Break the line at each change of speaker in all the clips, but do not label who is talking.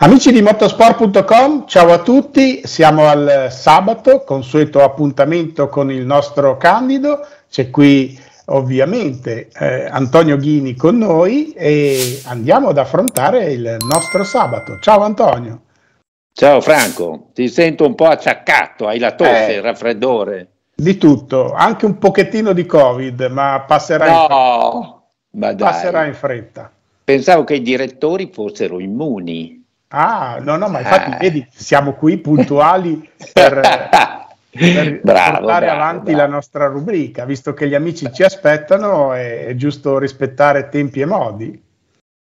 Amici di motosport.com, ciao a tutti, siamo al sabato, consueto appuntamento con il nostro candido, c'è qui ovviamente eh, Antonio Ghini con noi e andiamo ad affrontare il nostro sabato. Ciao Antonio.
Ciao Franco, ti sento un po' acciaccato, hai la tosse, eh, il raffreddore.
Di tutto, anche un pochettino di Covid, ma passerà, no,
in, fretta. Ma passerà
in fretta.
Pensavo che i direttori fossero immuni.
Ah, no, no, ma infatti, ah. vedi, siamo qui puntuali per, per bravo, portare bravo, avanti bravo. la nostra rubrica, visto che gli amici ci aspettano, è giusto rispettare tempi e modi.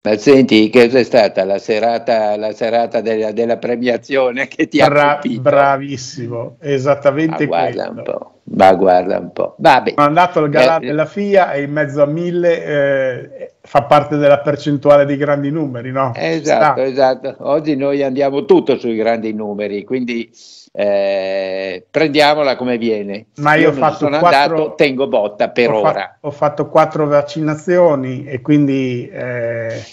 Ma senti, che è stata la serata, la serata della, della, premiazione che ti Bra- ha colpito?
Bravissimo, esattamente Ma guarda quello.
Un po'. Ma guarda un
po'. Vabbè. Sono andato al galà eh, eh, della FIA e in mezzo a mille eh, fa parte della percentuale dei grandi numeri, no? Esatto,
esatto. Oggi noi andiamo tutto sui grandi numeri, quindi eh, prendiamola come viene. Ma io, io ho fatto sono quattro, andato, tengo botta per ho ora. Fatto,
ho fatto quattro vaccinazioni e quindi... Eh,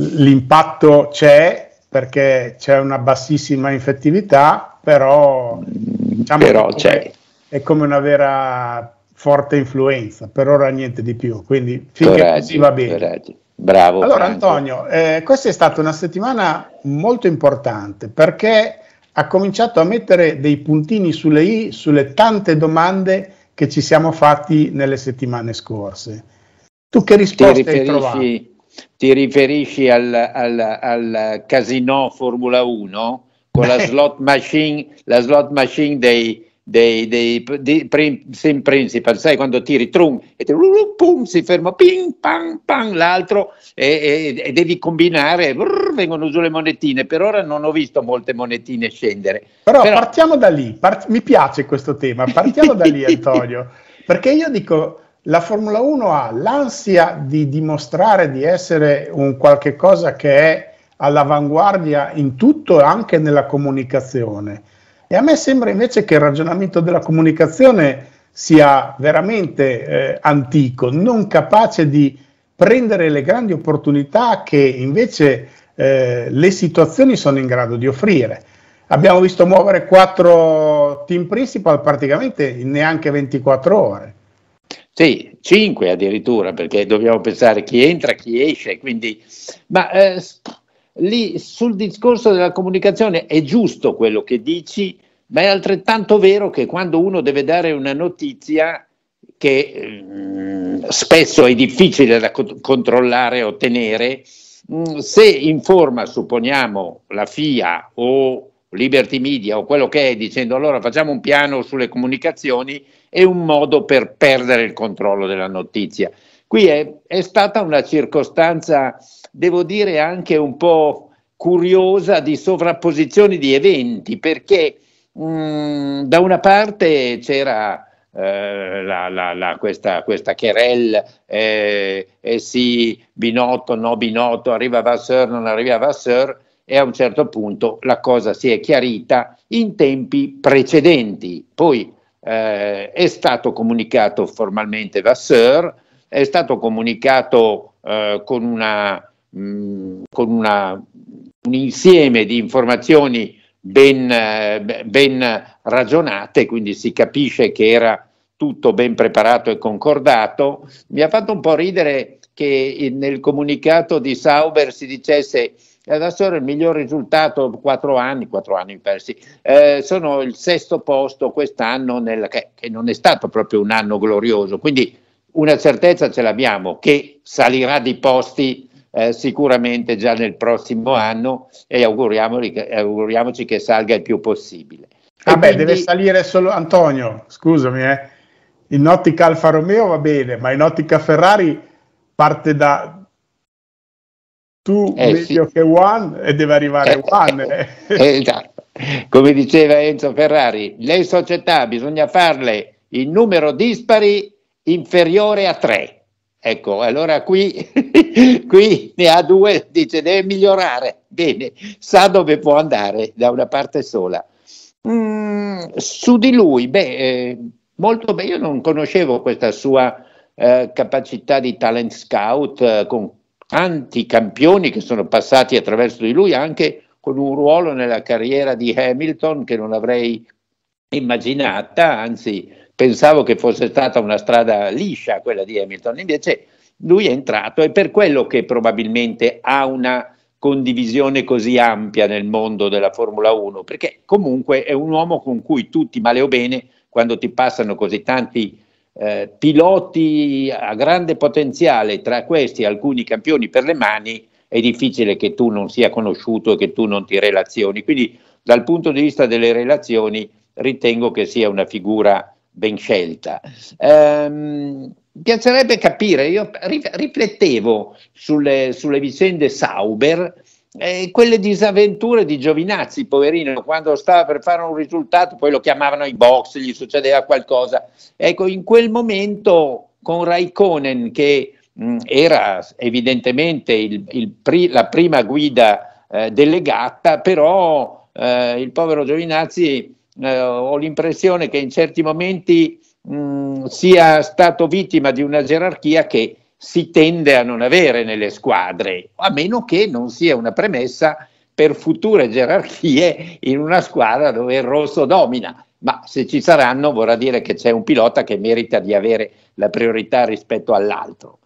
l'impatto c'è perché c'è una bassissima infettività, però, diciamo però è, è come una vera forte influenza, per ora niente di più, quindi finché si va bene. Coraggio. Bravo. Allora Franco. Antonio, eh, questa è stata una settimana molto importante perché ha cominciato a mettere dei puntini sulle i sulle tante domande che ci siamo fatti nelle settimane scorse. Tu che risposte hai trovato?
ti riferisci al, al, al casino Formula 1 con Beh. la slot machine, la slot machine dei, dei, dei, dei prim, sim principal, sai quando tiri trum e te, lulu, pum, si ferma ping, pam, pam, l'altro e, e, e, devi combinare, brrr, vengono giù le monetine, per ora non ho visto molte monetine scendere.
Però, Però... partiamo da lì, part- mi piace questo tema, partiamo da lì Antonio, perché io dico la Formula 1 ha l'ansia di dimostrare di essere un qualche cosa che è all'avanguardia in tutto e anche nella comunicazione. E a me sembra invece che il ragionamento della comunicazione sia veramente eh, antico, non capace di prendere le grandi opportunità che invece eh, le situazioni sono in grado di offrire. Abbiamo visto muovere quattro team principal praticamente in neanche 24 ore.
Sì, cinque addirittura, perché dobbiamo pensare chi entra, chi esce, quindi...
Ma eh, lì sul
discorso della comunicazione è giusto quello che dici, ma è altrettanto vero che quando uno deve dare una notizia che mh, mm, spesso è difficile da co- controllare e ottenere, mm, se informa, supponiamo, la FIA o Liberty Media o quello che è, dicendo allora facciamo un piano sulle comunicazioni, è un modo per perdere il controllo della notizia. Qui è, è stata una circostanza, devo dire, anche un po' curiosa di sovrapposizioni di eventi, perché mh, mm, da una parte c'era eh, la, la, la, questa, questa querel, eh, eh sì, Binotto, no Binotto, arriva Vasseur, non arriva Vasseur, e a un certo punto la cosa si è chiarita in tempi precedenti. Poi eh, è stato comunicato formalmente Vasseur, è stato comunicato eh, con, una, mh, mm, con una, un insieme di informazioni ben, eh, ben, ragionate, quindi si capisce che era tutto ben preparato e concordato. Mi ha fatto un po' ridere che eh, nel comunicato di Sauber si dicesse e adesso era il miglior risultato, quattro anni, quattro anni persi, eh, sono il sesto posto quest'anno, nel, che, che non è stato proprio un anno glorioso, quindi una certezza ce l'abbiamo, che salirà di posti eh, sicuramente già nel prossimo anno e auguriamoci che salga il più possibile.
Ah quindi... deve salire solo Antonio, scusami, eh. il Nautica Alfa Romeo va bene, ma in ottica Ferrari parte da, tu eh, meglio sì. che One e deve arrivare
eh, One. Eh, eh. eh, esatto. Come diceva Enzo Ferrari, le società bisogna farle in numero dispari inferiore a tre. Ecco, allora qui, qui, ne ha due, dice deve migliorare, bene, sa dove può andare da una parte sola. Mm, su di lui, beh, eh, molto bene, io non conoscevo questa sua eh, capacità di talent scout eh, con tanti campioni che sono passati attraverso di lui anche con un ruolo nella carriera di Hamilton che non avrei immaginata, anzi pensavo che fosse stata una strada liscia quella di Hamilton, invece lui è entrato e per quello che probabilmente ha una condivisione così ampia nel mondo della Formula 1, perché comunque è un uomo con cui tutti, male o bene, quando ti passano così tanti eh, piloti a grande potenziale, tra questi alcuni campioni per le mani, è difficile che tu non sia conosciuto e che tu non ti relazioni. Quindi dal punto di vista delle relazioni ritengo che sia una figura ben scelta. Ehm, piacerebbe capire, io riflettevo sulle, sulle vicende Sauber eh, quelle disavventure di Giovinazzi, poverino, quando stava per fare un risultato, poi lo chiamavano i box, gli succedeva qualcosa. Ecco, in quel momento con Raikkonen, che mh, mm, era evidentemente il, il pri, la prima guida eh, delegata, però eh, il povero Giovinazzi eh, ho l'impressione che in certi momenti mh, mm, sia stato vittima di una gerarchia che si tende a non avere nelle squadre, a meno che non sia una premessa per future gerarchie in una squadra dove il rosso domina. Ma se ci saranno vorrà dire che c'è un pilota che merita di avere la priorità rispetto all'altro.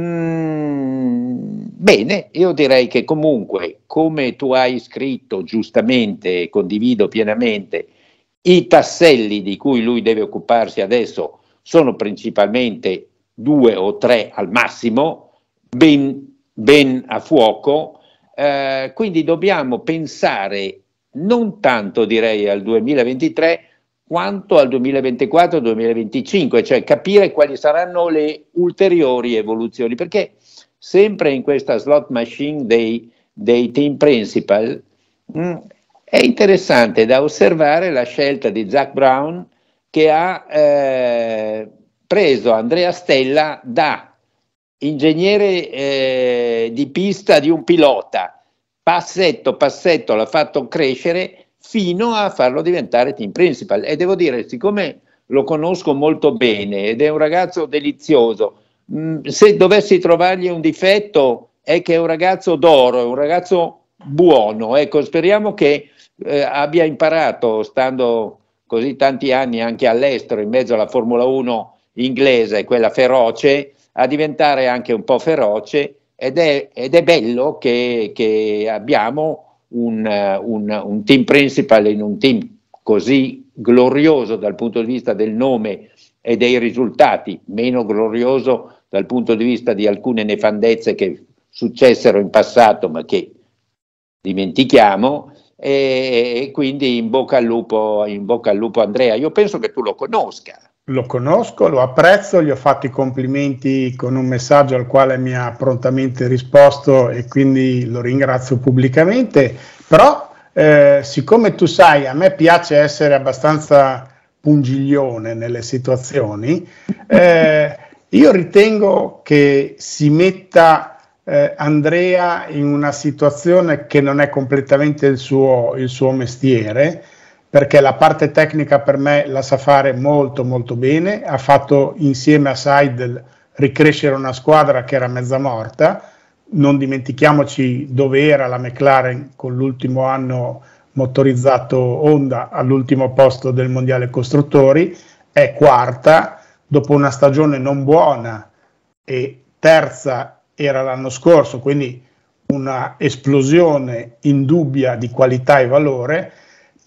Mm, bene, io direi che comunque, come tu hai scritto giustamente e condivido pienamente, i tasselli di cui lui deve occuparsi adesso sono principalmente due o tre al massimo, ben, ben a fuoco. Eh, quindi dobbiamo pensare non tanto direi al 2023 quanto al 2024-2025, cioè capire quali saranno le ulteriori evoluzioni, perché sempre in questa slot machine dei, dei team principal mh, mm, è interessante da osservare la scelta di Zach Brown che ha eh, preso Andrea Stella da ingegnere eh, di pista di un pilota, passetto passetto l'ha fatto crescere fino a farlo diventare team principal. E devo dire, siccome lo conosco molto bene ed è un ragazzo delizioso, mh, mm, se dovessi trovargli un difetto è che è un ragazzo d'oro, è un ragazzo buono. Ecco, speriamo che eh, abbia imparato, stando così tanti anni anche all'estero, in mezzo alla Formula 1, inglese, quella feroce, a diventare anche un po' feroce ed è, ed è bello che, che abbiamo un, eh, un, un, team principal in un team così glorioso dal punto di vista del nome e dei risultati, meno glorioso dal punto di vista di alcune nefandezze che successero in passato ma che dimentichiamo e, quindi in bocca, lupo, in bocca al lupo Andrea, io penso che tu lo conosca
lo conosco, lo apprezzo, gli ho fatto i complimenti con un messaggio al quale mi ha prontamente risposto e quindi lo ringrazio pubblicamente, però eh, siccome tu sai a me piace essere abbastanza pungiglione nelle situazioni, eh, io ritengo che si metta eh, Andrea in una situazione che non è completamente il suo, il suo mestiere, perché la parte tecnica per me la sa fare molto molto bene, ha fatto insieme a Seidel ricrescere una squadra che era mezza morta, non dimentichiamoci dove era la McLaren con l'ultimo anno motorizzato Honda all'ultimo posto del Mondiale Costruttori, è quarta dopo una stagione non buona e terza era l'anno scorso, quindi una esplosione indubbia di qualità e valore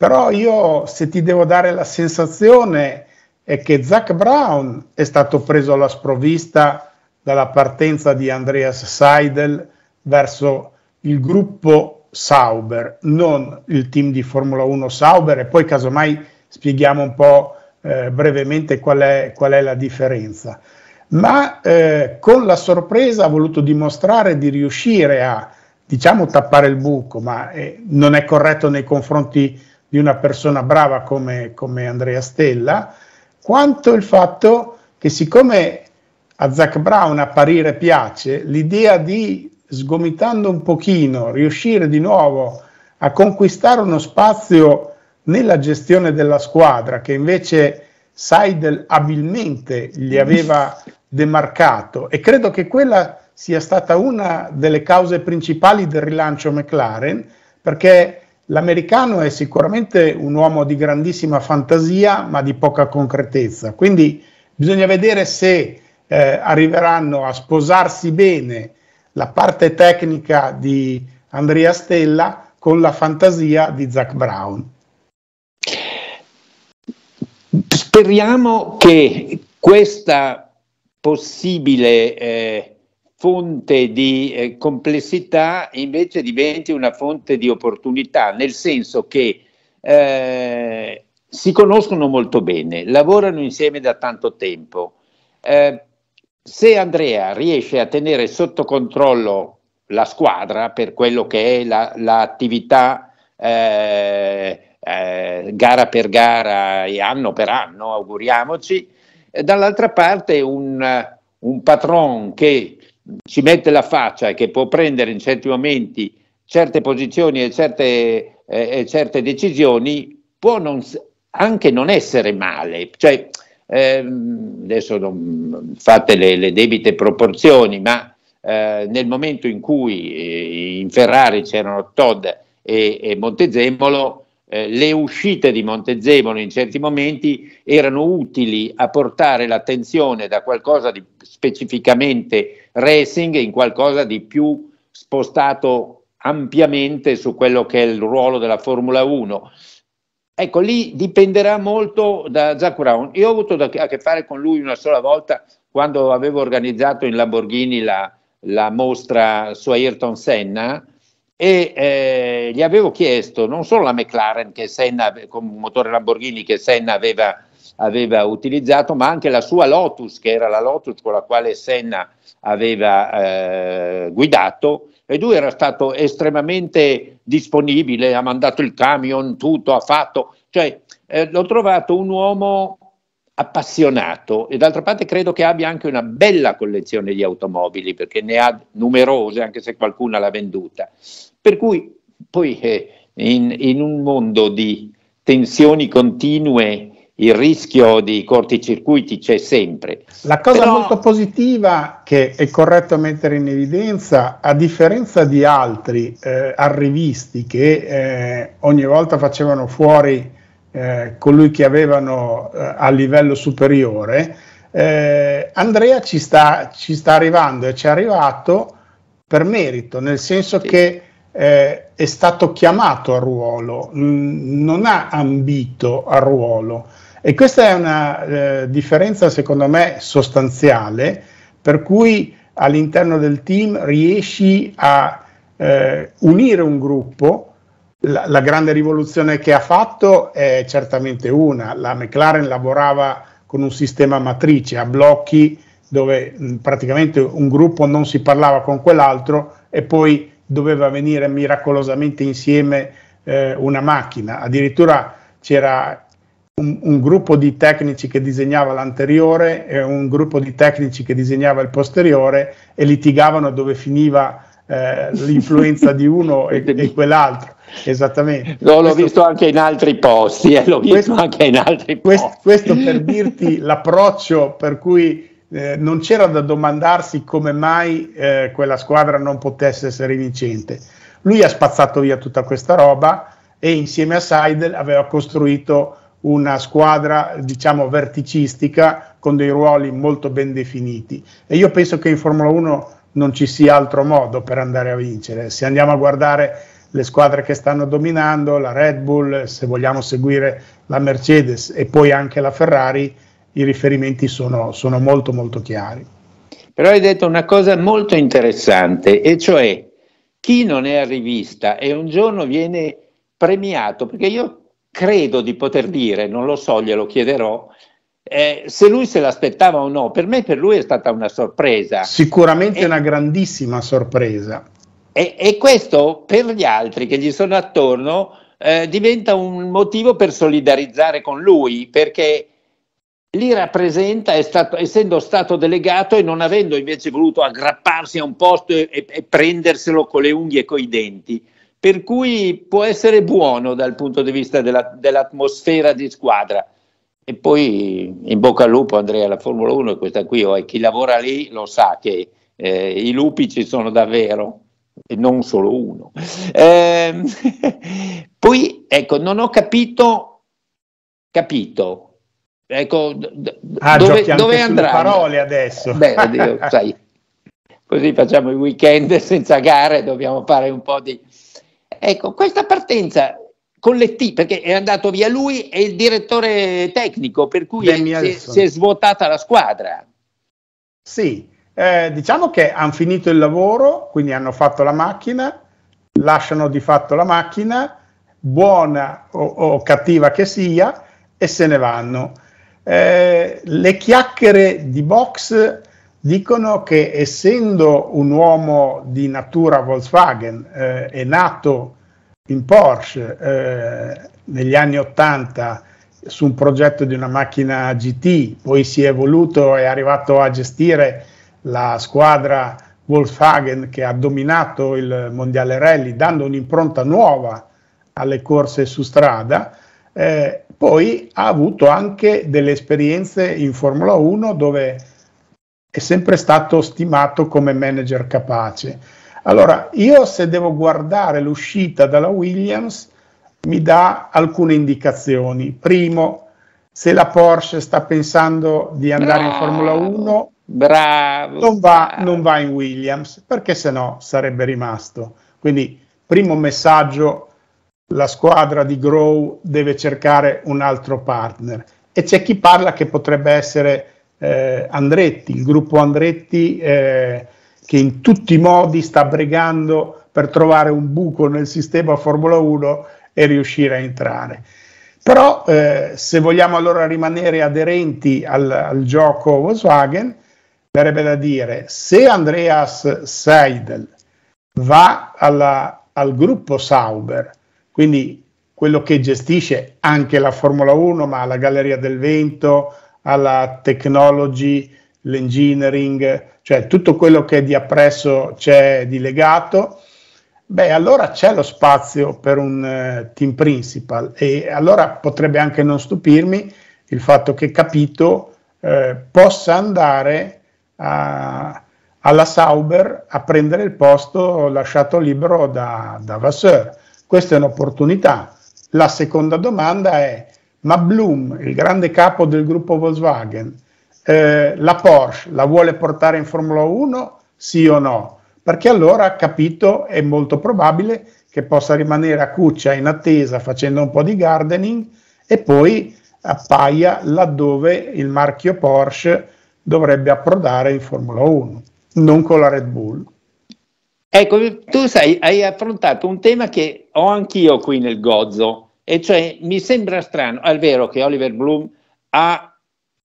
però io se ti devo dare la sensazione è che Zach Brown è stato preso alla sprovvista dalla partenza di Andreas Seidel verso il gruppo Sauber, non il team di Formula 1 Sauber e poi casomai spieghiamo un po' eh, brevemente qual è, qual è, la differenza. Ma eh, con la sorpresa ha voluto dimostrare di riuscire a, diciamo, tappare il buco, ma eh, non è corretto nei confronti di una persona brava come, come Andrea Stella, quanto il fatto che siccome a Zach Brown apparire piace, l'idea di sgomitando un pochino, riuscire di nuovo a conquistare uno spazio nella gestione della squadra che invece Seidel abilmente gli aveva demarcato e credo che quella sia stata una delle cause principali del rilancio McLaren perché L'americano è sicuramente un uomo di grandissima fantasia, ma di poca concretezza. Quindi bisogna vedere se eh, arriveranno a sposarsi bene la parte tecnica di Andrea Stella con la fantasia di Zach Brown.
Speriamo che questa possibile eh, fonte di eh, complessità invece diventi una fonte di opportunità, nel senso che eh, si conoscono molto bene, lavorano insieme da tanto tempo. Eh, se Andrea riesce a tenere sotto controllo la squadra per quello che è l'attività la, eh, la eh, gara per gara e anno per anno, auguriamoci, eh, dall'altra parte un, un patron che ci mette la faccia e che può prendere in certi momenti certe posizioni e certe, eh, e certe decisioni, può non, anche non essere male. Cioè, ehm, adesso non fate le, le debite proporzioni, ma eh, nel momento in cui eh, in Ferrari c'erano Todd e, e Montezemolo, eh, le uscite di Montezemolo in certi momenti erano utili a portare l'attenzione da qualcosa di specificamente racing in qualcosa di più spostato ampiamente su quello che è il ruolo della Formula 1. Ecco, lì dipenderà molto da Zach Brown. Io ho avuto a che fare con lui una sola volta quando avevo organizzato in Lamborghini la, la mostra su Ayrton Senna e eh, gli avevo chiesto non solo la McLaren che Senna, con un motore Lamborghini che Senna aveva, aveva utilizzato, ma anche la sua Lotus, che era la Lotus con la quale Senna aveva eh, guidato e lui era stato estremamente disponibile, ha mandato il camion, tutto, ha fatto, cioè eh, l'ho trovato un uomo appassionato e d'altra parte credo che abbia anche una bella collezione di automobili perché ne ha numerose anche se qualcuna l'ha venduta. Per cui poi eh, in, in un mondo di tensioni continue il rischio di corticircuiti c'è sempre.
La cosa Però... molto positiva che è corretto mettere in evidenza, a differenza di altri eh, arrivisti che eh, ogni volta facevano fuori eh, colui che avevano eh, a livello superiore, eh, Andrea ci sta, ci sta, arrivando e ci è arrivato per merito, nel senso sì. che eh, è stato chiamato a ruolo, mh, non ha ambito a ruolo. E questa è una eh, differenza secondo me sostanziale, per cui all'interno del team riesci a eh, unire un gruppo. La, la, grande rivoluzione che ha fatto è certamente una, la McLaren lavorava con un sistema matrice a blocchi dove mh, praticamente un gruppo non si parlava con quell'altro e poi doveva venire miracolosamente insieme eh, una macchina, addirittura c'era un, un, gruppo di tecnici che disegnava l'anteriore e un gruppo di tecnici che disegnava il posteriore e litigavano dove finiva eh, l'influenza di uno e, e quell'altro. Esattamente.
No, l'ho questo, visto anche in altri posti, eh, l'ho questo, visto anche in altri
questo, posti. Questo per dirti l'approccio per cui eh, non c'era da domandarsi come mai eh, quella squadra non potesse essere vincente. Lui ha spazzato via tutta questa roba e insieme a Seidel aveva costruito una squadra diciamo verticistica con dei ruoli molto ben definiti e io penso che in Formula 1 non ci sia altro modo per andare a vincere se andiamo a guardare le squadre che stanno dominando la Red Bull se vogliamo seguire la Mercedes e poi anche la Ferrari i riferimenti sono, sono molto molto chiari
però hai detto una cosa molto interessante e cioè chi non è a rivista e un giorno viene premiato perché io credo di poter dire, non lo so, glielo chiederò, eh, se lui se l'aspettava o no. Per me, per lui è stata una sorpresa.
Sicuramente e, una grandissima sorpresa.
E, e, questo per gli altri che gli sono attorno eh, diventa un motivo per solidarizzare con lui, perché li rappresenta stato, essendo stato delegato e non avendo invece voluto aggrapparsi a un posto e, e prenderselo con le unghie e coi denti per cui può essere buono dal punto di vista della, dell'atmosfera di squadra. E poi in bocca al lupo Andrea, la Formula 1 è questa qui, oh, e chi lavora lì lo sa che eh, i lupi ci sono davvero e non solo uno. Eh, poi ecco, non ho capito, capito. Ecco, d- ah, dove, dove andrà? parole adesso. Beh, oddio, sai, così facciamo il weekend senza gare, dobbiamo fare un po' di Ecco, questa partenza collettiva, perché è andato via lui e il direttore tecnico, per cui è, si, è svuotata la squadra.
Sì, eh, diciamo che hanno finito il lavoro, quindi hanno fatto la macchina, lasciano di fatto la macchina, buona o, o cattiva che sia, e se ne vanno. Eh, le chiacchiere di box dicono che essendo un uomo di natura Volkswagen, eh, è nato in Porsche eh, negli anni 80 su un progetto di una macchina GT, poi si è evoluto e è arrivato a gestire la squadra Volkswagen che ha dominato il Mondiale Rally, dando un'impronta nuova alle corse su strada. Eh, poi ha avuto anche delle esperienze in Formula 1 dove è sempre stato stimato come manager capace. Allora, io se devo guardare l'uscita dalla Williams, mi dà alcune indicazioni. Primo, se la Porsche sta pensando di andare bravo, in Formula 1, bravo, non, va, bravo. non va in Williams, perché se no sarebbe rimasto. Quindi, primo messaggio, la squadra di Grow deve cercare un altro partner. E c'è chi parla che potrebbe essere eh, Andretti, il gruppo Andretti eh, che in tutti i modi sta bregando per trovare un buco nel sistema Formula 1 e riuscire a entrare. Però eh, se vogliamo allora rimanere aderenti al, al, gioco Volkswagen, verrebbe da dire se Andreas Seidel va alla, al gruppo Sauber, quindi quello che gestisce anche la Formula 1, ma la Galleria del Vento, alla technology, l'engineering, cioè tutto quello che di appresso c'è di legato, beh allora c'è lo spazio per un eh, team principal e allora potrebbe anche non stupirmi il fatto che Capito eh, possa andare a, alla Sauber a prendere il posto lasciato libero da, da Vasseur. Questa è un'opportunità. La seconda domanda è ma Bloom, il grande capo del gruppo Volkswagen, eh, la Porsche la vuole portare in Formula 1? Sì o no? Perché allora capito, è molto probabile che possa rimanere a cuccia in attesa facendo un po' di gardening e poi appaia laddove il marchio Porsche dovrebbe approdare in Formula 1, non con la Red Bull.
Ecco, tu sai, hai affrontato un tema che ho anch'io qui nel gozzo, e cioè mi sembra strano, è vero che Oliver Bloom ha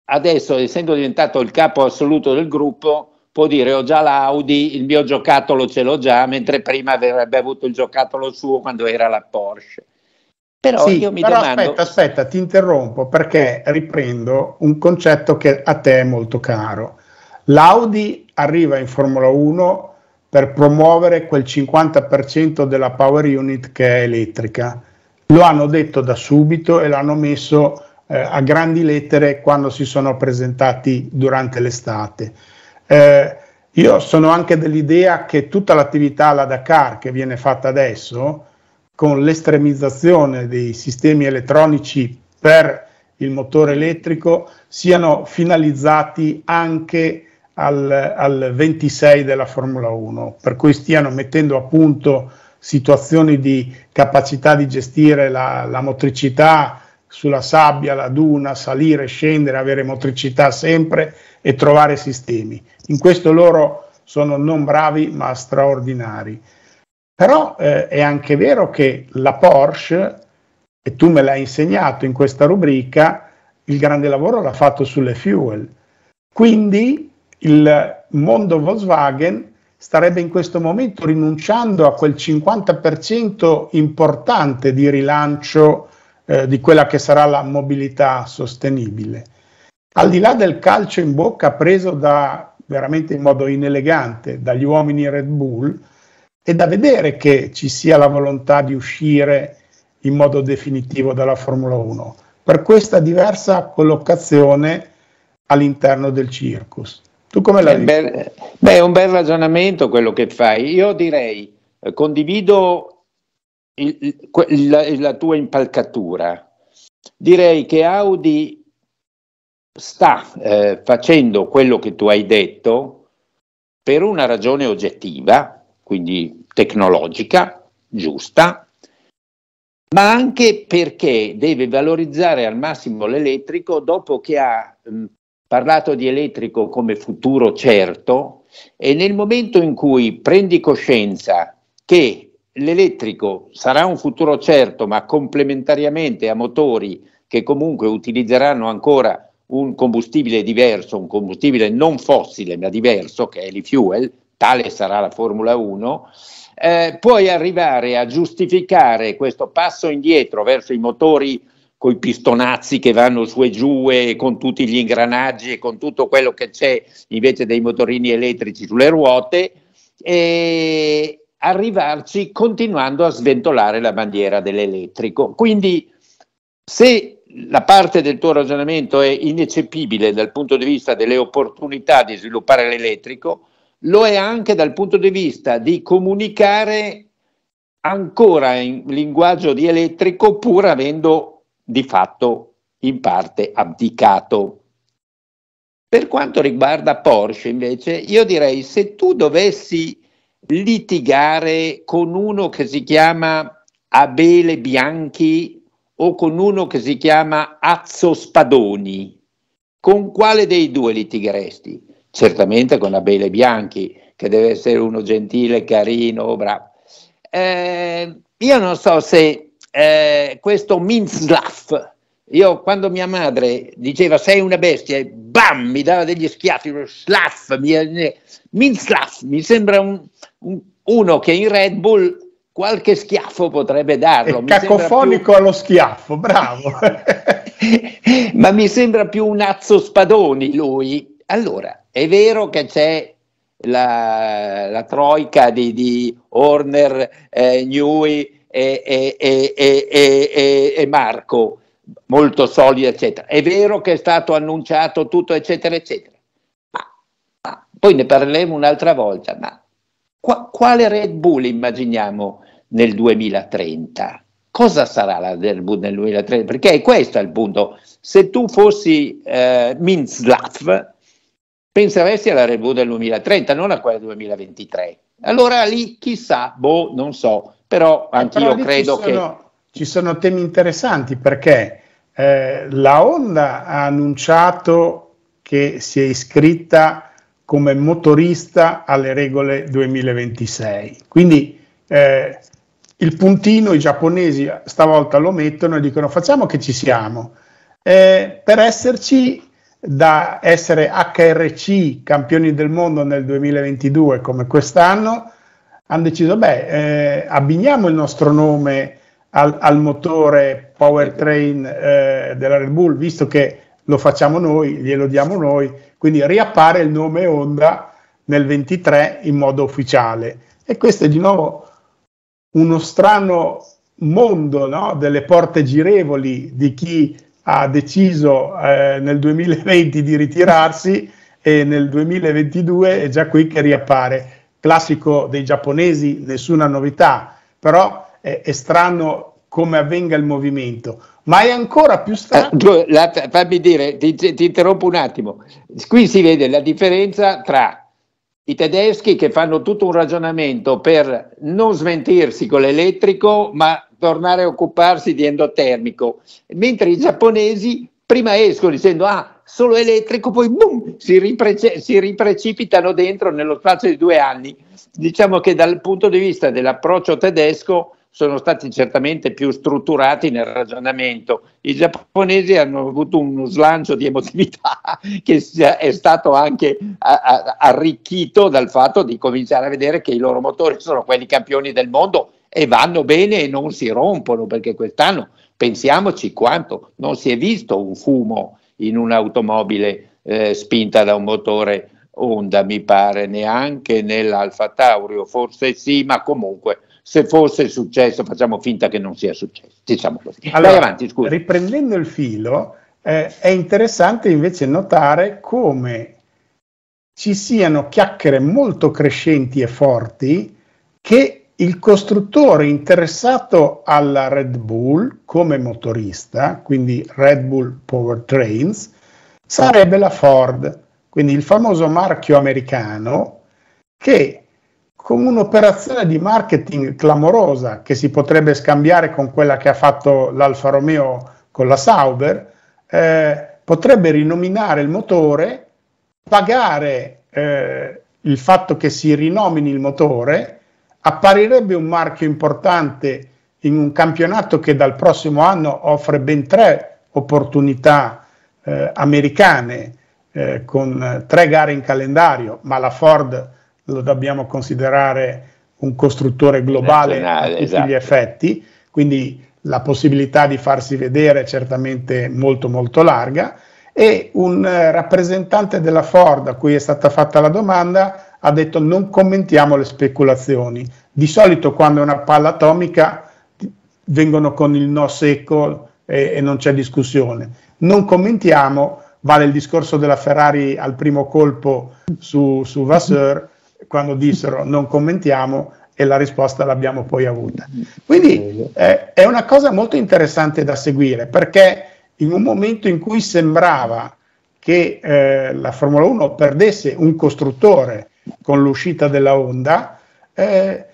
adesso, essendo diventato il capo assoluto del gruppo, può dire ho già l'Audi, il mio giocattolo ce l'ho già, mentre prima avrebbe avuto il giocattolo suo quando era la Porsche.
Però sì, io mi però domando... Aspetta, aspetta, ti interrompo perché riprendo un concetto che a te è molto caro. L'Audi arriva in Formula 1 per promuovere quel 50% della power unit che è elettrica lo hanno detto da subito e l'hanno messo eh, a grandi lettere quando si sono presentati durante l'estate. Eh, io sono anche dell'idea che tutta l'attività alla Dakar che viene fatta adesso, con l'estremizzazione dei sistemi elettronici per il motore elettrico, siano finalizzati anche al, al 26 della Formula 1, per cui stiano mettendo a punto situazioni di capacità di gestire la, la motricità sulla sabbia, la duna, salire, scendere, avere motricità sempre e trovare sistemi. In questo loro sono non bravi ma straordinari. Però eh, è anche vero che la Porsche, e tu me l'hai insegnato in questa rubrica, il grande lavoro l'ha fatto sulle fuel. Quindi il mondo Volkswagen starebbe in questo momento rinunciando a quel 50% importante di rilancio eh, di quella che sarà la mobilità sostenibile. Al di là del calcio in bocca preso da, veramente in modo inelegante dagli uomini Red Bull, è da vedere che ci sia la volontà di uscire in modo definitivo dalla Formula 1 per questa diversa collocazione all'interno del circus. Tu come la vedi? Beh,
beh, è un bel ragionamento quello che fai. Io direi, eh, condivido il, il, la, la tua impalcatura. Direi che Audi sta eh, facendo quello che tu hai detto per una ragione oggettiva, quindi tecnologica, giusta, ma anche perché deve valorizzare al massimo l'elettrico dopo che ha mh, parlato di elettrico come futuro certo e nel momento in cui prendi coscienza che l'elettrico sarà un futuro certo, ma complementariamente a motori che comunque utilizzeranno ancora un combustibile diverso, un combustibile non fossile ma diverso, che è l'e-fuel, tale sarà la Formula 1, eh, puoi arrivare a giustificare questo passo indietro verso i motori con i pistonazzi che vanno su e giù e con tutti gli ingranaggi e con tutto quello che c'è invece dei motorini elettrici sulle ruote e arrivarci continuando a sventolare la bandiera dell'elettrico. Quindi se la parte del tuo ragionamento è ineccepibile dal punto di vista delle opportunità di sviluppare l'elettrico, lo è anche dal punto di vista di comunicare ancora in linguaggio di elettrico pur avendo di fatto in parte abdicato. Per quanto riguarda Porsche, invece, io direi se tu dovessi litigare con uno che si chiama Abele Bianchi o con uno che si chiama Azzo Spadoni, con quale dei due litigheresti? Certamente con Abele Bianchi, che deve essere uno gentile, carino, bravo. Eh, io non so se eh, questo Minzlaff. Io quando mia madre diceva sei una bestia, bam, mi dava degli schiaffi, slaff, mi, eh, Minzlaff, mi sembra un, un, uno che in Red Bull qualche schiaffo potrebbe darlo. È cacofonico più... allo schiaffo, bravo. Ma mi sembra più un azzo spadoni lui. Allora, è vero che c'è la, la troica di, di Horner, eh, Newey, e, e, e, e Marco, molto solida, eccetera. È vero che è stato annunciato tutto, eccetera, eccetera. Ma, ma poi ne parleremo un'altra volta, ma qua, quale Red Bull immaginiamo nel 2030? Cosa sarà la Red Bull nel 2030? Perché è questo il punto. Se tu fossi eh, Minzlaff, penseresti alla Red Bull del 2030, non a quella del 2023. Allora lì chissà, boh, non so. Eh, però anch'io credo ci sono, che...
Ci sono temi interessanti perché eh, la Honda ha annunciato che si è iscritta come motorista alle regole 2026. Quindi eh, il puntino i giapponesi stavolta lo mettono e dicono facciamo che ci siamo. Eh, per esserci da essere HRC campioni del mondo nel 2022 come quest'anno hanno deciso, beh, eh, abbiniamo il nostro nome al, al motore powertrain eh, della Red Bull, visto che lo facciamo noi, glielo diamo noi, quindi riappare il nome Honda nel 23 in modo ufficiale. E questo è di nuovo uno strano mondo no? delle porte girevoli di chi ha deciso eh, nel 2020 di ritirarsi e nel 2022 è già qui che riappare classico dei giapponesi, nessuna novità, però è, eh, è strano come avvenga il movimento, ma è ancora più eh, strano.
Eh, fammi dire, ti, ti interrompo un attimo, qui si vede la differenza tra i tedeschi che fanno tutto un ragionamento per non smentirsi con l'elettrico, ma tornare a occuparsi di endotermico, mentre i giapponesi prima esco dicendo ah, solo elettrico, poi boom, si, riprece- si riprecipitano dentro nello spazio di due anni. Diciamo che dal punto di vista dell'approccio tedesco sono stati certamente più strutturati nel ragionamento. I giapponesi hanno avuto uno slancio di emotività che è stato anche arricchito dal fatto di cominciare a vedere che i loro motori sono quelli campioni del mondo e vanno bene e non si rompono perché quest'anno Pensiamoci quanto non si è visto un fumo in un'automobile eh, spinta da un motore Honda, mi pare, neanche nell'Alfa Taurio, forse sì, ma comunque se fosse successo facciamo finta che non sia successo, diciamo così. Allora, Vai avanti,
scusa. Riprendendo il filo, eh, è interessante invece notare come ci siano chiacchiere molto crescenti e forti che il costruttore interessato alla Red Bull come motorista, quindi Red Bull Powertrains, sarebbe la Ford, quindi il famoso marchio americano che con un'operazione di marketing clamorosa che si potrebbe scambiare con quella che ha fatto l'Alfa Romeo con la Sauber, eh, potrebbe rinominare il motore, pagare eh, il fatto che si rinomini il motore apparirebbe un marchio importante in un campionato che dal prossimo anno offre ben tre opportunità eh, americane eh, con tre gare in calendario, ma la Ford lo dobbiamo considerare un costruttore globale Nazionale, a tutti esatto. gli effetti, quindi la possibilità di farsi vedere è certamente molto molto larga e un eh, rappresentante della Ford a cui è stata fatta la domanda ha detto non commentiamo le speculazioni. Di solito quando è una palla atomica vengono con il no secco e, e non c'è discussione. Non commentiamo, vale il discorso della Ferrari al primo colpo su, su Vasseur, quando dissero non commentiamo e la risposta l'abbiamo poi avuta. Quindi eh, è una cosa molto interessante da seguire perché in un momento in cui sembrava che eh, la Formula 1 perdesse un costruttore con l'uscita della onda, eh,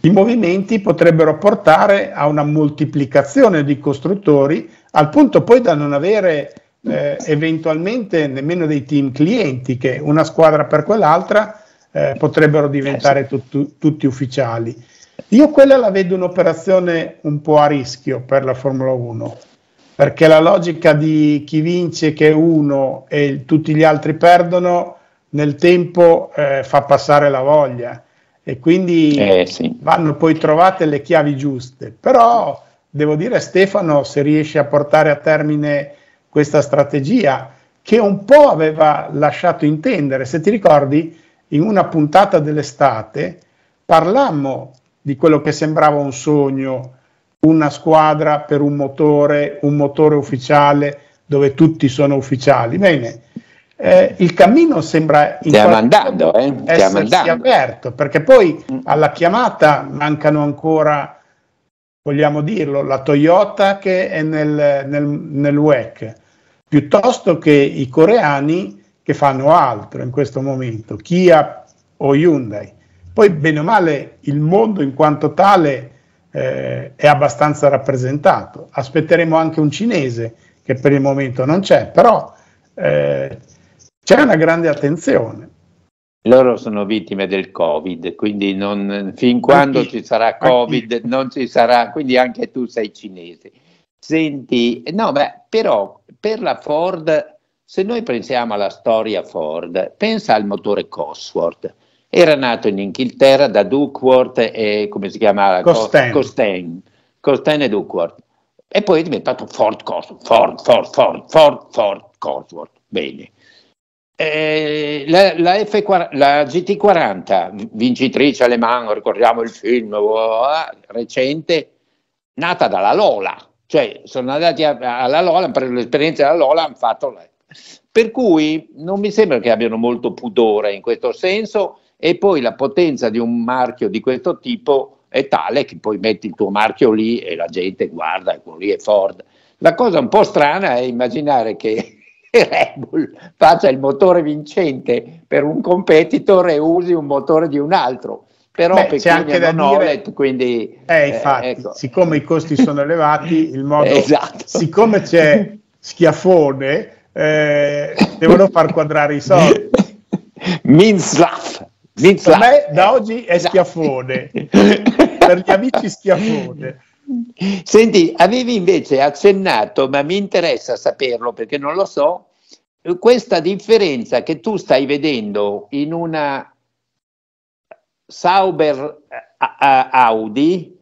i movimenti potrebbero portare a una moltiplicazione di costruttori al punto poi da non avere eh, eventualmente nemmeno dei team clienti che una squadra per quell'altra eh, potrebbero diventare eh tut- tutti ufficiali. Io quella la vedo un'operazione un po' a rischio per la Formula 1, perché la logica di chi vince che è uno e tutti gli altri perdono nel tempo eh, fa passare la voglia e quindi eh, sì. vanno poi trovate le chiavi giuste. Però devo dire Stefano se riesce a portare a termine questa strategia che un po' aveva lasciato intendere, se ti ricordi in una puntata dell'estate parlammo di quello che sembrava un sogno, una squadra per un motore, un motore ufficiale dove tutti sono ufficiali. Bene, eh, il cammino sembra in Stiamo andando,
eh? Stiamo andando.
aperto, perché poi mm. alla chiamata mancano ancora, vogliamo dirlo, la Toyota che è nel, nel, nel WEC, piuttosto che i coreani che fanno altro in questo momento, Kia o Hyundai. Poi bene o male il mondo in quanto tale eh, è abbastanza rappresentato. Aspetteremo anche un cinese che per il momento non c'è, però eh, c'è una grande attenzione.
Loro sono vittime del Covid, quindi non, fin quando ci sarà Covid non ci sarà, quindi anche tu sei cinese. Senti, no, beh, però per la Ford, se noi pensiamo alla storia Ford, pensa al motore Cosworth. Era nato in Inghilterra da Duckworth e come si chiama? Costain. Costain, e Duckworth. E poi è diventato Ford Cosworth, Ford, Ford, Ford, Ford, Ford Cosworth. Bene. Eh, la, la, F4, la, GT40, vincitrice alle mani, ricordiamo il film oh, eh, recente, nata dalla Lola, cioè sono andati a, alla Lola, hanno preso l'esperienza della Lola, hanno fatto... Per cui non mi sembra che abbiano molto pudore in questo senso e poi la potenza di un marchio di questo tipo è tale che poi metti il tuo marchio lì e la gente guarda, quello lì è Ford. La cosa un po' strana è immaginare che Red Bull faccia il motore vincente per un competitor e usi un motore di un altro. Però Beh, c'è anche da Nolet,
quindi, eh, infatti, eh, ecco. siccome i costi sono elevati, il modo, esatto. siccome c'è schiaffone, eh, devono far quadrare i soldi. Minzlaff. Minzlaff. Per me da oggi è esatto. schiaffone, per gli amici schiaffone. Senti, avevi
invece accennato, ma mi interessa saperlo perché non lo so, questa differenza che tu stai vedendo in una Sauber eh, Audi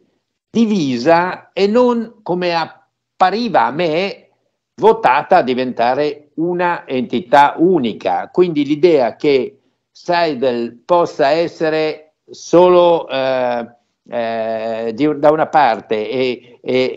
divisa e non come appariva a me votata a diventare una entità unica. Quindi l'idea che Seidel possa essere solo eh, eh, di, da una parte e, e,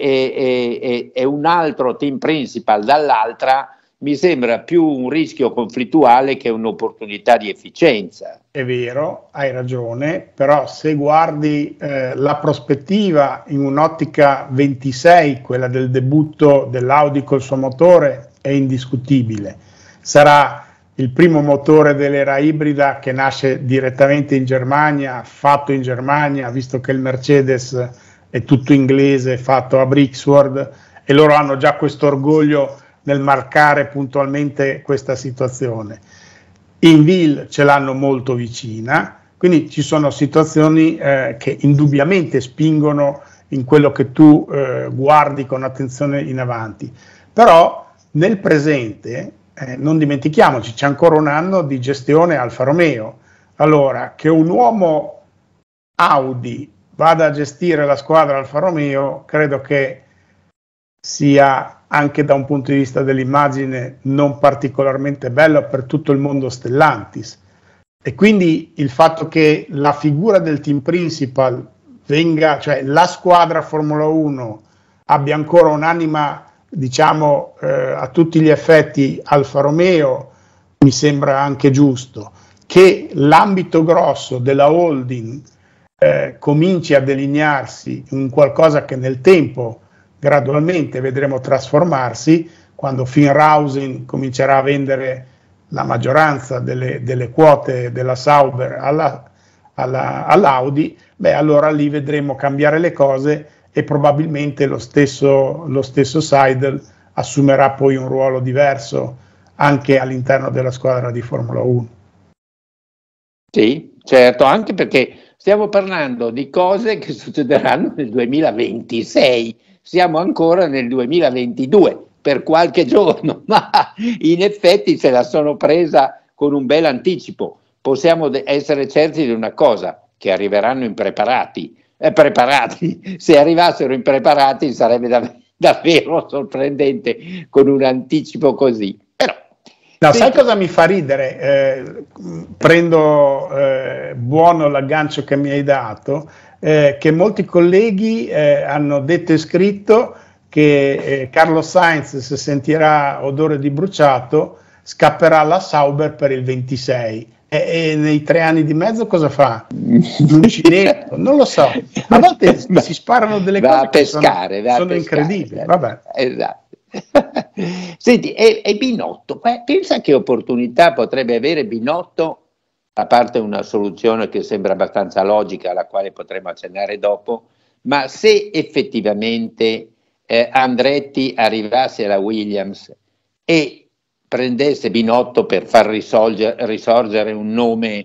e, e, un altro team principal dall'altra, mi sembra più un rischio conflittuale che un'opportunità di efficienza.
È vero, hai ragione, però se guardi eh, la prospettiva in un'ottica 26, quella del debutto dell'Audi col suo motore, è indiscutibile. Sarà il primo motore dell'era ibrida che nasce direttamente in Germania, fatto in Germania, visto che il Mercedes è tutto inglese, fatto a Brixworth e loro hanno già questo orgoglio nel marcare puntualmente questa situazione. In Ville ce l'hanno molto vicina, quindi ci sono situazioni eh, che indubbiamente spingono in quello che tu eh, guardi con attenzione in avanti. Però nel presente eh, non dimentichiamoci, c'è ancora un anno di gestione Alfa Romeo. Allora, che un uomo Audi vada a gestire la squadra Alfa Romeo, credo che sia anche da un punto di vista dell'immagine non particolarmente bello per tutto il mondo Stellantis. E quindi il fatto che la figura del team principal venga, cioè la squadra Formula 1 abbia ancora un'anima diciamo eh, a tutti gli effetti Alfa Romeo, mi sembra anche giusto che l'ambito grosso della holding eh, cominci a delinearsi in qualcosa che nel tempo gradualmente vedremo trasformarsi quando Finrausen comincerà a vendere la maggioranza delle, delle quote della Sauber alla, alla, all'Audi, beh allora lì vedremo cambiare le cose e probabilmente lo stesso, lo stesso Seidel assumerà poi un ruolo diverso anche all'interno della squadra di Formula 1.
Sì, certo, anche perché stiamo parlando di cose che succederanno nel 2026, siamo ancora nel 2022 per qualche giorno, ma in effetti se la sono presa con un bel anticipo. Possiamo essere certi di una cosa, che arriveranno impreparati, eh, preparati. Se arrivassero impreparati sarebbe dav- davvero sorprendente con un anticipo così.
Però, no, sai cosa mi fa ridere? Eh, prendo eh, buono l'aggancio che mi hai dato, eh, che molti colleghi eh, hanno detto e scritto che eh, Carlo Sainz se sentirà odore di bruciato scapperà alla Sauber per il 26 e, nei tre anni di mezzo cosa fa? L'uncinetto, non lo so. A volte si sparano delle va cose a pescare, sono, sono pescare, incredibili. Vabbè.
Esatto. Senti, e, e Binotto, pensa che opportunità potrebbe avere Binotto, a parte una soluzione che sembra abbastanza logica, alla quale potremo accennare dopo, ma se effettivamente eh, Andretti arrivasse alla Williams e prendesse Binotto per far risorgere, risorgere un nome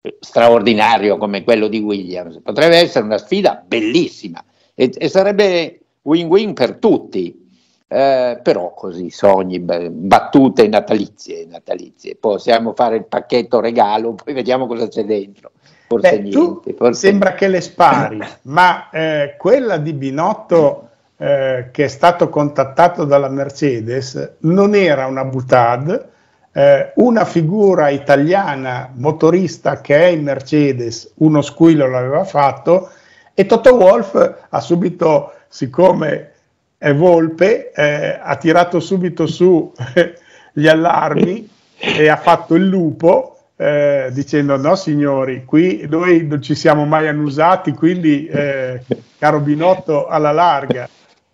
eh, straordinario come quello di Williams. Potrebbe essere una sfida bellissima e, e sarebbe win-win per tutti. Eh, però così sogni, battute natalizie, natalizie, possiamo fare il pacchetto regalo, poi vediamo cosa c'è dentro. Forse Beh, niente. Forse...
Sembra che le spari, ma eh, quella di Binotto eh, che è stato contattato dalla Mercedes non era una Butad, eh, una figura italiana motorista che è in Mercedes, uno squillo l'aveva fatto e Toto Wolf ha subito, siccome è Volpe, eh, ha tirato subito su gli allarmi e ha fatto il lupo eh, dicendo no signori, qui noi non ci siamo mai annusati, quindi eh, caro Binotto alla larga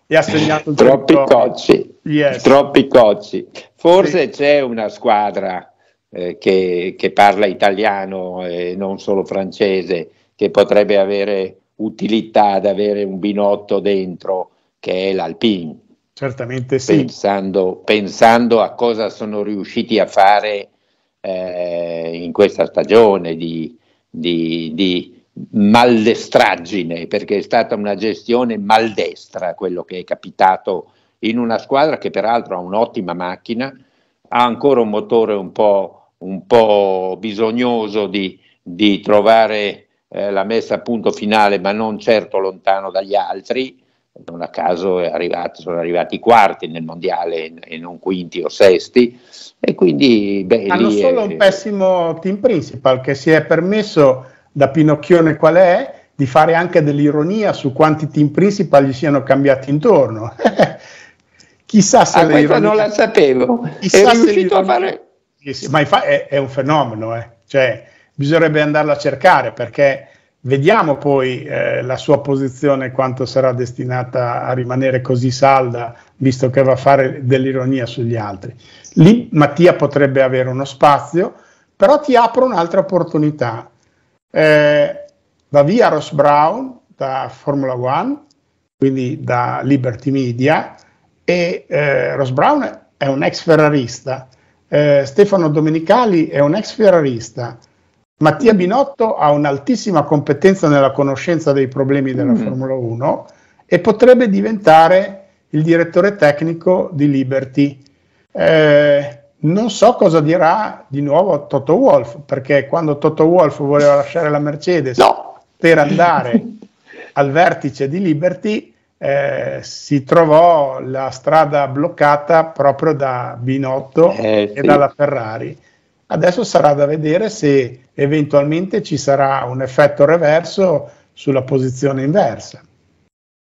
e ha segnato
il troppi tutto. cocci yes. troppi cocci
forse sì. c'è una
squadra eh, che, che, parla italiano e non solo francese che potrebbe avere utilità ad avere un Binotto dentro che è l'Alpine
certamente sì
pensando, pensando a cosa sono riusciti a fare eh, in questa stagione di, di, di maldestraggine, perché è stata una gestione maldestra quello che è capitato in una squadra che peraltro ha un'ottima macchina, ha ancora un motore un po', un po bisognoso di, di trovare eh, la messa a punto finale, ma non certo lontano dagli altri. Non a caso arrivato, sono arrivati quarti nel mondiale e non quinti o sesti. E quindi beh, hanno solo è, un
pessimo team principal che si è permesso da Pinocchione qual è, di fare anche dell'ironia su quanti team principal gli siano cambiati intorno. Chissà se ah, l'ironia... non la sapevo. Chissà è riuscito a fare... Ma è, è un fenomeno, eh. cioè, bisognerebbe andarlo a cercare perché vediamo poi eh, la sua posizione quanto sarà destinata a rimanere così salda, visto che va a fare dell'ironia sugli altri. Lì Mattia potrebbe avere uno spazio, però ti apro un'altra opportunità eh, va via Ross Brown da Formula One, quindi da Liberty Media, e eh, Ross Brown è un ex ferrarista, eh, Stefano Domenicali è un ex ferrarista, Mattia Binotto ha un'altissima competenza nella conoscenza dei problemi della mm. Formula 1 e potrebbe diventare il direttore tecnico di Liberty. Eh, non so cosa dirà di nuovo Toto Wolf, perché quando Toto Wolf voleva lasciare la Mercedes no. per andare al vertice di Liberty, eh, si trovò la strada bloccata proprio da Binotto eh, e sì. dalla Ferrari. Adesso sarà da vedere se eventualmente ci sarà un effetto reverso sulla posizione inversa.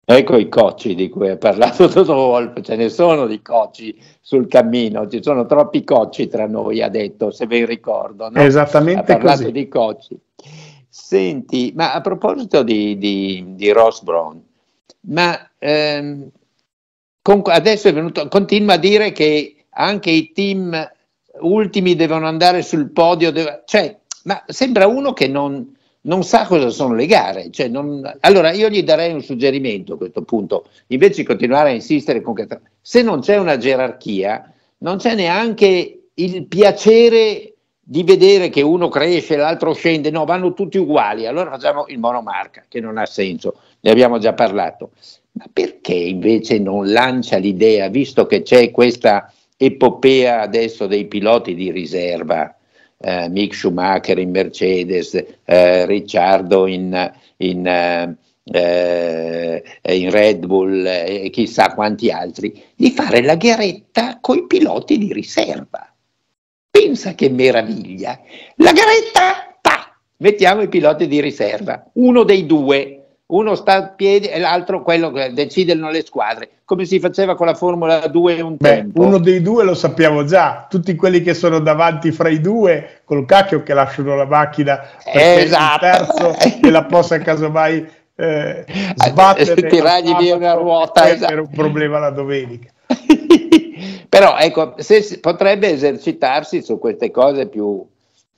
Ecco i cocci di cui ha parlato Toto Wolf, ce ne sono di cocci sul cammino, ci sono troppi cocci tra noi, ha detto, se ben ricordo. No?
Esattamente ha parlato così.
di cocci. Senti, ma a proposito di, di, di Ross Brown, ma ehm, con, adesso è venuto, continua a dire che anche i team ultimi devono andare sul podio, deve, cioè, ma sembra uno che non, non sa cosa sono le gare. Cioè non, allora io gli darei un suggerimento a questo punto, invece di continuare a insistere con che se non c'è una gerarchia, non c'è neanche il piacere di vedere che uno cresce, l'altro scende, no, vanno tutti uguali, allora facciamo il monomarca, che non ha senso, ne abbiamo già parlato. Ma perché invece non lancia l'idea, visto che c'è questa epopea adesso dei piloti di riserva, eh, Mick Schumacher in Mercedes, eh, Ricciardo in, in, eh, eh in Red Bull eh, e chissà quanti altri, di fare la gheretta coi piloti di riserva. Pensa che meraviglia! La garetta, pa! mettiamo i piloti di riserva, uno dei due uno sta a piedi e l'altro quello che decidono le squadre, come si faceva con la Formula 2 un Beh, tempo.
Uno dei due lo sappiamo già, tutti quelli che sono davanti fra i due, col cacchio che lasciano la macchina perché eh, esatto. il terzo e la possa casomai eh, sbattere. Eh, tirargli via una ruota. Esatto. un problema la domenica.
Però ecco, se, potrebbe esercitarsi su queste cose più,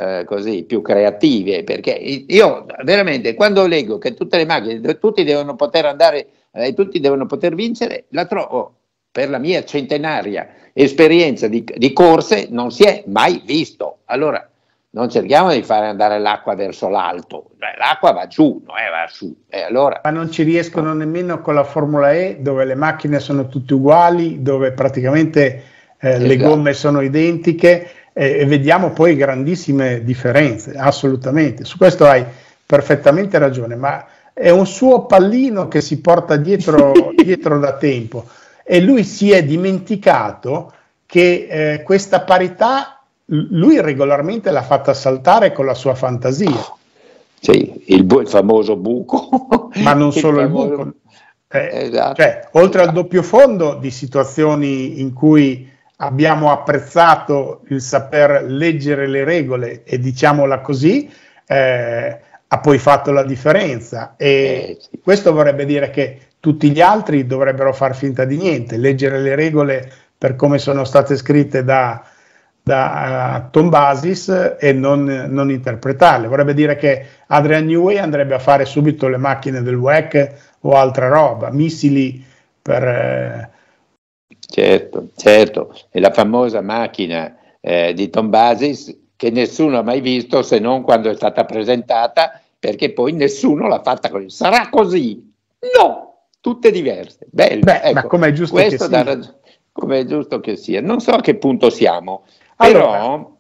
eh, così più creative, eh, perché io veramente quando leggo che tutte le macchine, tutti devono poter andare, eh, tutti devono poter vincere, la trovo per la mia centenaria esperienza di, di corse non si è mai visto. Allora non cerchiamo di fare andare l'acqua verso l'alto, l'acqua va giù, non è eh, va su.
Allora... Ma non ci riescono nemmeno con la Formula E, dove le macchine sono tutte uguali, dove praticamente eh, esatto. le gomme sono identiche, e vediamo poi grandissime differenze, assolutamente. Su questo hai perfettamente ragione, ma è un suo pallino che si porta dietro, dietro da tempo e lui si è dimenticato che eh, questa parità lui regolarmente l'ha fatta saltare con la sua fantasia.
Sì, il, bu- il famoso
buco. Ma non solo il, famoso... il buco. Eh, esatto. cioè, oltre al doppio fondo di situazioni in cui abbiamo apprezzato il saper leggere le regole e diciamola così, eh, ha poi fatto la differenza e eh, questo vorrebbe dire che tutti gli altri dovrebbero far finta di niente, leggere le regole per come sono state scritte da, da uh, Tom Basis e non, non, interpretarle. Vorrebbe dire che Adrian Newey andrebbe a fare subito le macchine del WEC o altra roba, missili per... Eh,
Certo, certo, è la famosa macchina eh, di Tom Basis che nessuno ha mai visto se non quando è stata presentata, perché poi nessuno l'ha fatta così. Sarà così? No, tutte diverse.
Bello, Beh, ecco, ma com'è giusto che sia.
Rag... Com'è giusto che sia. Non so a che punto siamo, allora, però...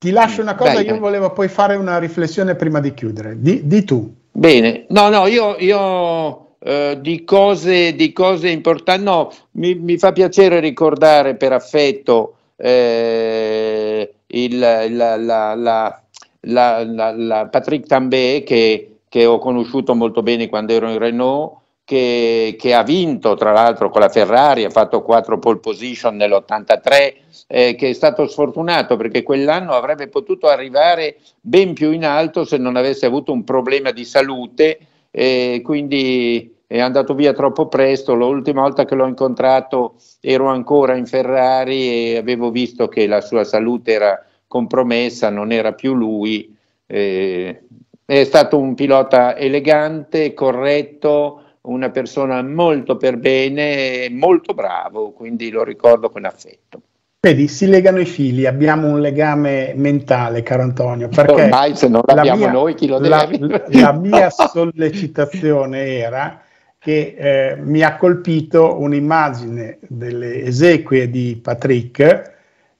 Ti lascio una cosa, Dai, io volevo poi fare una riflessione prima di chiudere. Di, di tu.
Bene, no, no, io... io eh, di, cose, di, cose, importanti. No, mi, mi, fa piacere ricordare per affetto eh, il, la, la, la, la, Patrick Tambè che, che, ho conosciuto molto bene quando ero in Renault. Che, che ha vinto tra l'altro con la Ferrari, ha fatto 4 pole position nell'83, eh, che è stato sfortunato perché quell'anno avrebbe potuto arrivare ben più in alto se non avesse avuto un problema di salute e quindi è andato via troppo presto. L'ultima volta che l'ho incontrato ero ancora in Ferrari e avevo visto che la sua salute era compromessa, non era più lui. Eh, è stato un pilota elegante, corretto, una persona molto per bene, molto bravo, quindi lo ricordo con affetto.
Vedi, si legano i fili, abbiamo un legame mentale, caro Antonio, perché ormai se non l'abbiamo la mia, noi chi lo deve? La, la mia sollecitazione era che eh, mi ha colpito un'immagine delle esequie di Patrick,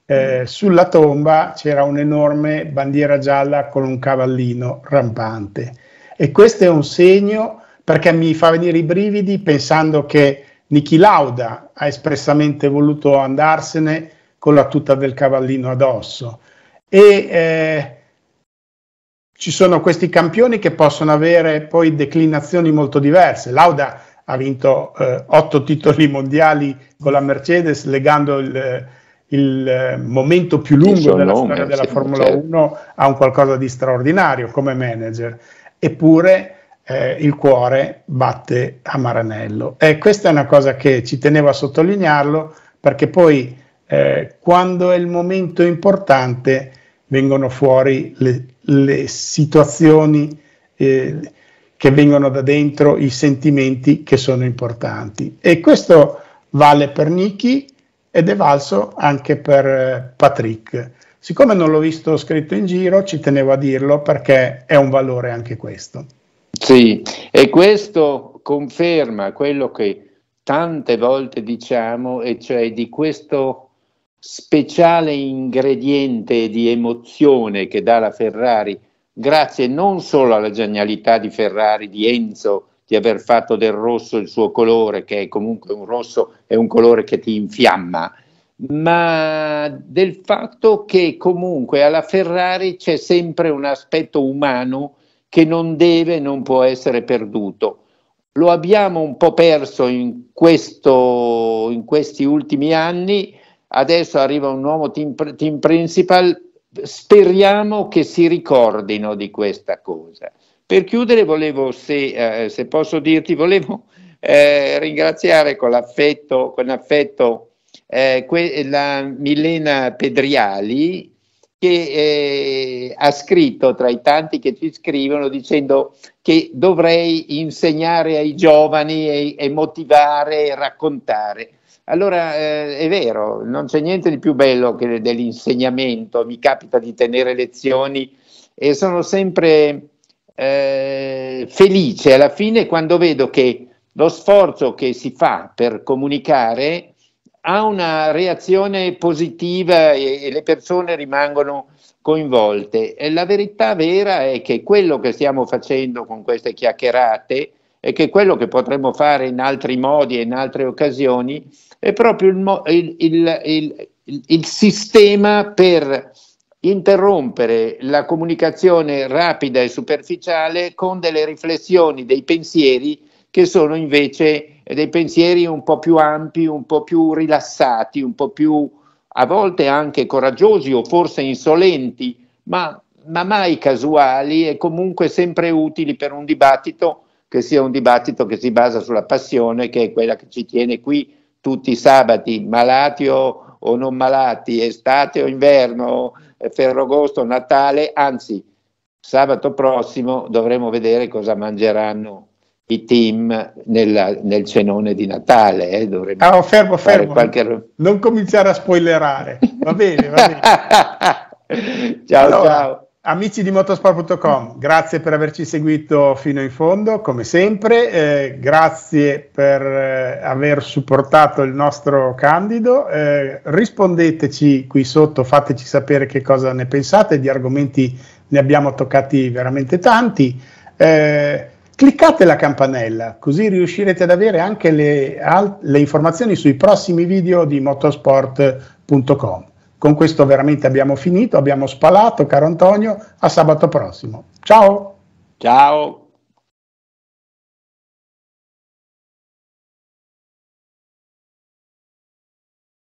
eh, mm. sulla tomba c'era un'enorme bandiera gialla con un cavallino rampante e questo è un segno perché mi fa venire i brividi pensando che Niki Lauda ha espressamente voluto andarsene con la tuta del cavallino addosso. E eh, ci sono questi campioni che possono avere poi declinazioni molto diverse. Lauda ha vinto eh, otto titoli mondiali con la Mercedes, legando il, il eh, momento più lungo della nome, storia della Formula 1 certo. a un qualcosa di straordinario come manager. Eppure eh, il cuore batte a Maranello. E questa è una cosa che ci tenevo a sottolinearlo perché poi eh, quando è il momento importante vengono fuori le, le situazioni eh, che vengono da dentro, i sentimenti che sono importanti. E questo vale per Nicky ed è valso anche per eh, Patrick. Siccome non l'ho visto scritto in giro, ci tenevo a dirlo perché è un valore anche questo.
Sì, e questo conferma quello che tante volte diciamo, e cioè di questo speciale ingrediente di emozione che dà la Ferrari, grazie non solo alla genialità di Ferrari, di Enzo, di aver fatto del rosso il suo colore, che è comunque un rosso, è un colore che ti infiamma, ma del fatto che comunque alla Ferrari c'è sempre un aspetto umano che non deve, non può essere perduto. Lo abbiamo un po' perso in, questo, in questi ultimi anni adesso arriva un nuovo team, team principal, speriamo che si ricordino di questa cosa. Per chiudere volevo, se, eh, se posso dirti, volevo eh, ringraziare con affetto, con affetto eh, que- la Milena Pedriali che eh, ha scritto tra i tanti che ci scrivono dicendo che dovrei insegnare ai giovani e, e motivare e raccontare allora eh, è vero, non c'è niente di più bello che dell'insegnamento, mi capita di tenere lezioni e sono sempre eh, felice alla fine quando vedo che lo sforzo che si fa per comunicare ha una reazione positiva e, e le persone rimangono coinvolte. E la verità vera è che quello che stiamo facendo con queste chiacchierate e che quello che potremmo fare in altri modi e in altre occasioni è proprio il, il, il, il sistema per interrompere la comunicazione rapida e superficiale con delle riflessioni, dei pensieri che sono invece eh, dei pensieri un po' più ampi, un po' più rilassati, un po' più a volte anche coraggiosi o forse insolenti, ma, ma mai casuali e comunque sempre utili per un dibattito che sia un dibattito che si basa sulla passione, che è quella che ci tiene qui tutti i sabati, malati o, o non malati, estate o inverno, eh, ferrogosto, Natale, anzi sabato prossimo dovremo vedere cosa mangeranno i team nella, nel cenone di Natale. Eh, dovremmo ah, oh, fermo, fermo. Qualche...
Non cominciare a spoilerare. Va bene, va bene. ciao, allora, ciao. Amici di motorsport.com, grazie per averci seguito fino in fondo, come sempre, eh, grazie per eh, aver supportato il nostro candido, eh, rispondeteci qui sotto, fateci sapere che cosa ne pensate, di argomenti ne abbiamo toccati veramente tanti, eh, cliccate la campanella così riuscirete ad avere anche le, al, le informazioni sui prossimi video di motorsport.com. Con questo veramente abbiamo finito, abbiamo spalato, caro Antonio, a sabato prossimo. Ciao! Ciao!